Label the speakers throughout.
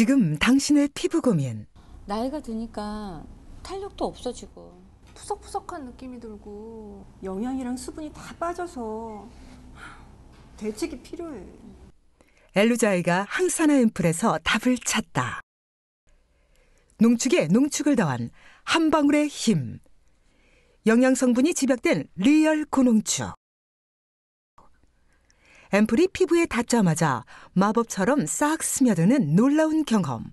Speaker 1: 지금 당신의 피부 고민. 나이가 드니까 탄력도 없어지고 푸석푸석한 느낌이 들고 영양이랑 수분이 다 빠져서 대책이 필요해. 엘루자이가 항산화 앰플에서 답을 찾다. 농축에 농축을 더한 한 방울의 힘. 영양 성분이 집약된 리얼 고농축. 앰플이 피부에 닿자마자 마법처럼 싹 스며드는 놀라운 경험.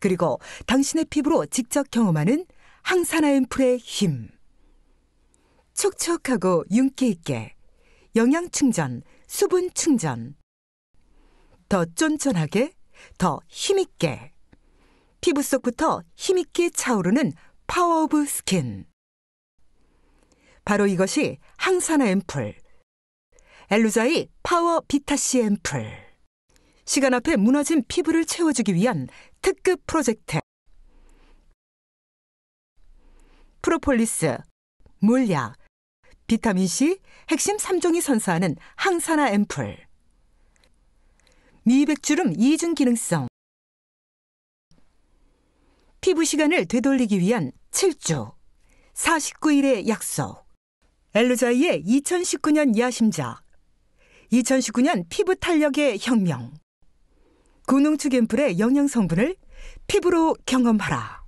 Speaker 1: 그리고 당신의 피부로 직접 경험하는 항산화 앰플의 힘. 촉촉하고 윤기 있게 영양 충전, 수분 충전. 더 쫀쫀하게, 더 힘있게. 피부 속부터 힘있게 차오르는 파워 오브 스킨. 바로 이것이 항산화 앰플, 엘루자의 파워 비타시 앰플. 시간 앞에 무너진 피부를 채워주기 위한 특급 프로젝트. 프로폴리스, 물약, 비타민C, 핵심 3종이 선사하는 항산화 앰플. 미백주름 이중 기능성. 피부 시간을 되돌리기 위한 7주. 49일의 약속. 엘루자이의 2019년 야심작. 2019년 피부 탄력의 혁명. 구농축 앰플의 영양 성분을 피부로 경험하라.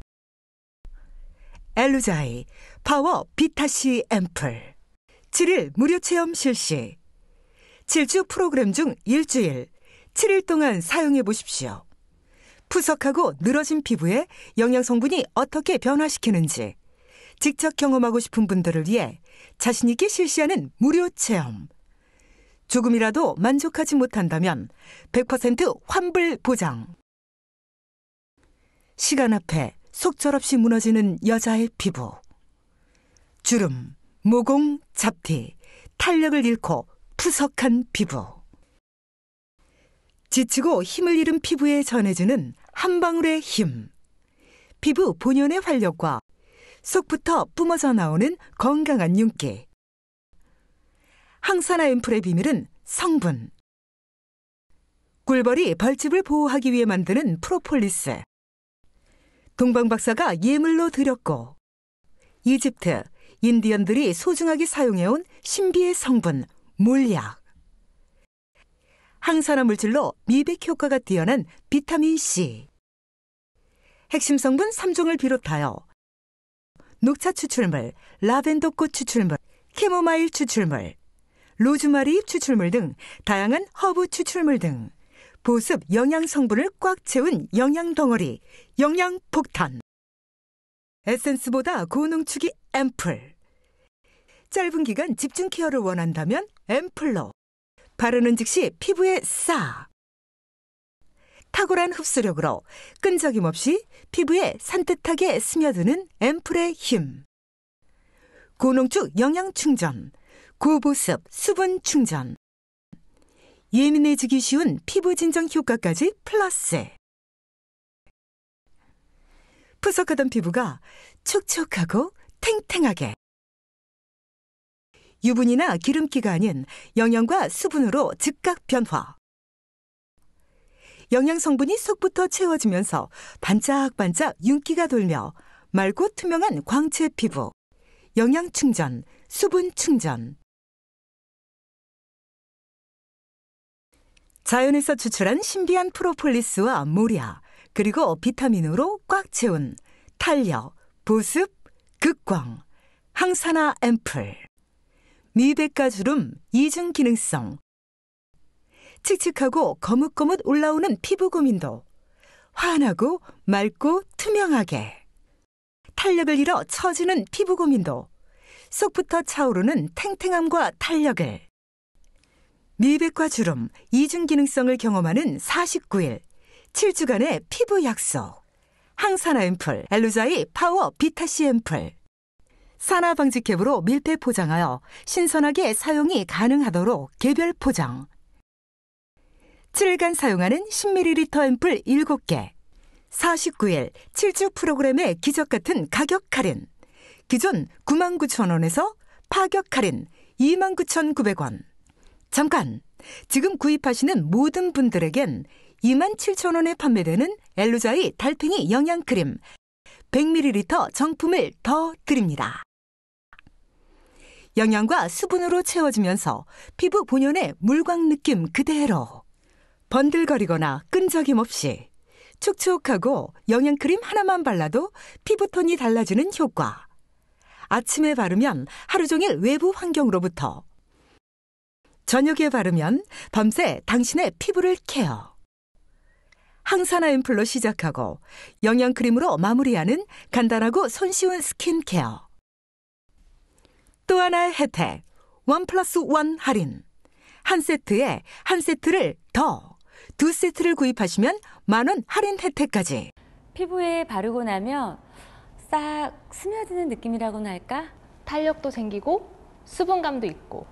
Speaker 1: 엘루자이 파워 비타시 앰플. 7일 무료 체험 실시. 7주 프로그램 중 일주일, 7일 동안 사용해 보십시오. 푸석하고 늘어진 피부에 영양 성분이 어떻게 변화시키는지 직접 경험하고 싶은 분들을 위해 자신 있게 실시하는 무료 체험. 조금이라도 만족하지 못한다면 100% 환불 보장. 시간 앞에 속절없이 무너지는 여자의 피부. 주름, 모공, 잡티, 탄력을 잃고 푸석한 피부. 지치고 힘을 잃은 피부에 전해주는 한 방울의 힘. 피부 본연의 활력과 속부터 뿜어져 나오는 건강한 윤기. 항산화 앰플의 비밀은 성분. 꿀벌이 벌집을 보호하기 위해 만드는 프로폴리스. 동방 박사가 예물로 드렸고 이집트, 인디언들이 소중하게 사용해온 신비의 성분 물약 항산화 물질로 미백 효과가 뛰어난 비타민 C. 핵심 성분 3종을 비롯하여 녹차 추출물, 라벤더꽃 추출물, 캐모마일 추출물, 로즈마리 추출물 등 다양한 허브 추출물 등 보습 영양 성분을 꽉 채운 영양 덩어리, 영양 폭탄. 에센스보다 고농축이 앰플. 짧은 기간 집중 케어를 원한다면 앰플로. 바르는 즉시 피부에 싸. 탁월한 흡수력으로 끈적임 없이 피부에 산뜻하게 스며드는 앰플의 힘. 고농축 영양 충전. 고보습, 수분 충전. 예민해지기 쉬운 피부 진정 효과까지 플러스. 푸석하던 피부가 촉촉하고 탱탱하게. 유분이나 기름기가 아닌 영양과 수분으로 즉각 변화. 영양 성분이 속부터 채워지면서 반짝반짝 윤기가 돌며 맑고 투명한 광채 피부. 영양 충전, 수분 충전. 자연에서 추출한 신비한 프로폴리스와 모리아, 그리고 비타민으로 꽉 채운 탄력, 보습, 극광, 항산화 앰플, 미백과주름 이중 기능성, 칙칙하고 거뭇거뭇 올라오는 피부 고민도 환하고 맑고 투명하게 탄력을 잃어 처지는 피부 고민도 속부터 차오르는 탱탱함과 탄력을 밀백과 주름, 이중 기능성을 경험하는 49일, 7주간의 피부 약속, 항산화 앰플, 엘루자이 파워 비타시 앰플, 산화 방지캡으로 밀폐 포장하여 신선하게 사용이 가능하도록 개별 포장. 7일간 사용하는 10ml 앰플 7개. 49일 7주 프로그램의 기적 같은 가격 할인. 기존 99,000원에서 파격 할인 29,900원. 잠깐! 지금 구입하시는 모든 분들에겐 27,000원에 판매되는 엘루자의 달팽이 영양크림 100ml 정품을 더 드립니다. 영양과 수분으로 채워지면서 피부 본연의 물광 느낌 그대로 번들거리거나 끈적임 없이 촉촉하고 영양크림 하나만 발라도 피부톤이 달라지는 효과. 아침에 바르면 하루 종일 외부 환경으로부터 저녁에 바르면 밤새 당신의 피부를 케어. 항산화앰플로 시작하고 영양크림으로 마무리하는 간단하고 손쉬운 스킨케어. 또 하나의 혜택, 원 플러스 원 할인. 한 세트에 한 세트를 더, 두 세트를 구입하시면 만 원 할인 혜택까지. 피부에 바르고 나면 싹 스며드는 느낌이라고나 할까? 탄력도 생기고 수분감도 있고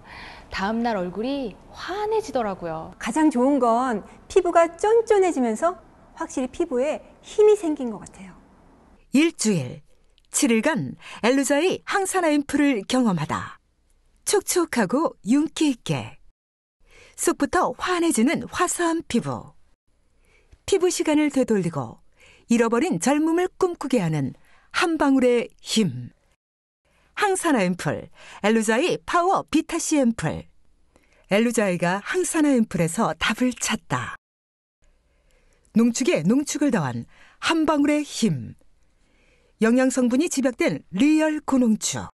Speaker 1: 다음날 얼굴이 환해지더라고요. 가장 좋은 건 피부가 쫀쫀해지면서 확실히 피부에 힘이 생긴 것 같아요. 일주일, 7일간 엘루자의 항산화 앰플을 경험하다. 촉촉하고 윤기 있게. 속부터 환해지는 화사한 피부. 피부 시간을 되돌리고 잃어버린 젊음을 꿈꾸게 하는 한 방울의 힘. 항산화 앰플, 엘루자이 파워 비타시 앰플. 엘루자이가 항산화 앰플에서 답을 찾다. 농축에 농축을 더한 한 방울의 힘. 영양 성분이 집약된 리얼 고농축.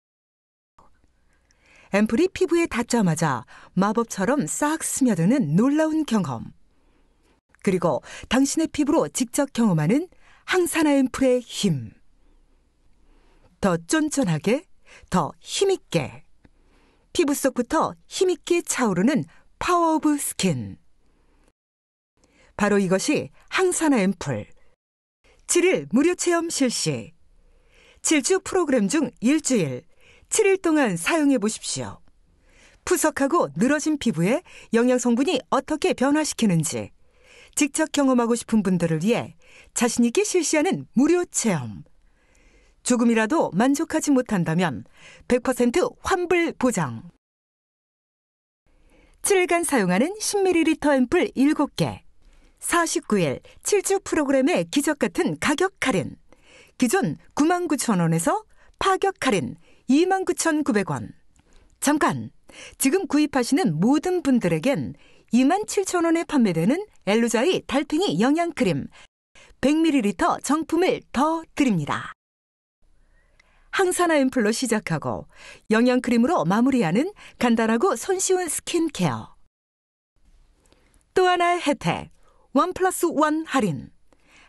Speaker 1: 앰플이 피부에 닿자마자 마법처럼 싹 스며드는 놀라운 경험. 그리고 당신의 피부로 직접 경험하는 항산화 앰플의 힘. 더 쫀쫀하게, 더 힘있게. 피부 속부터 힘있게 차오르는 파워 오브 스킨. 바로 이것이 항산화 앰플. 7일 무료 체험 실시. 7주 프로그램 중 일주일, 7일 동안 사용해 보십시오. 푸석하고 늘어진 피부에 영양성분이 어떻게 변화시키는지 직접 경험하고 싶은 분들을 위해 자신있게 실시하는 무료 체험. 조금이라도 만족하지 못한다면 100% 환불 보장. 7일간 사용하는 10ml 앰플 7개. 49일 7주 프로그램의 기적 같은 가격 할인. 기존 99,000원에서 파격 할인 29,900원. 잠깐! 지금 구입하시는 모든 분들에겐 27,000원에 판매되는 엘루자의 달팽이 영양크림 100ml 정품을 더 드립니다. 항산화앰플로 시작하고 영양크림으로 마무리하는 간단하고 손쉬운 스킨케어. 또 하나의 혜택, 1 플러스 원 할인.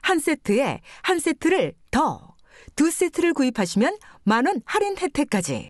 Speaker 1: 한 세트에 한 세트를 더, 두 세트를 구입하시면 만원 할인 혜택까지.